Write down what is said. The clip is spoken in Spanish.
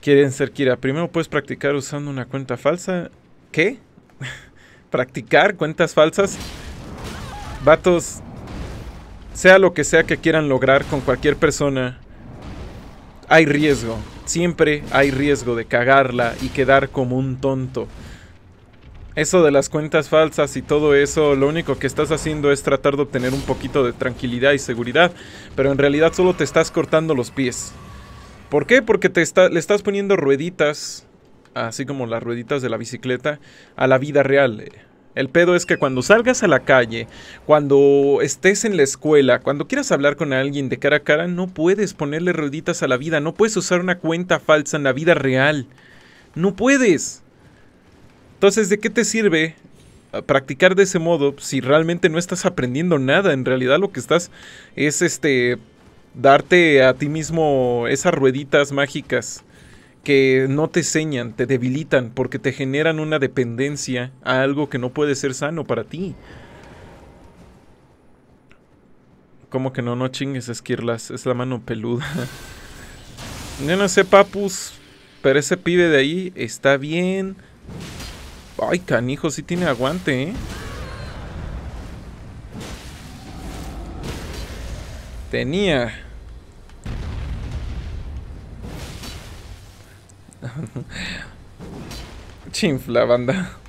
quieren ser Kira. Primero puedes practicar usando una cuenta falsa. ¿Qué? ¿Practicar cuentas falsas? Vatos, sea lo que sea que quieran lograr con cualquier persona, hay riesgo. Siempre hay riesgo de cagarla y quedar como un tonto. Eso de las cuentas falsas y todo eso, lo único que estás haciendo es tratar de obtener un poquito de tranquilidad y seguridad, pero en realidad solo te estás cortando los pies. ¿Por qué? Porque te le estás poniendo rueditas, así como las rueditas de la bicicleta, a la vida real. El pedo es que cuando salgas a la calle, cuando estés en la escuela, cuando quieras hablar con alguien de cara a cara, no puedes ponerle rueditas a la vida, no puedes usar una cuenta falsa en la vida real. No puedes. Entonces, ¿de qué te sirve ah, practicar de ese modo si realmente no estás aprendiendo nada? En realidad lo que estás es este darte a ti mismo esas rueditas mágicas que no te señan, te debilitan, porque te generan una dependencia a algo que no puede ser sano para ti. ¿Cómo que no, no chingues, Esquirlas, es la mano peluda. Yo no sé, papus, pero ese pibe de ahí está bien. Ay, canijo, si tiene aguante, ¿eh? tenía. la banda.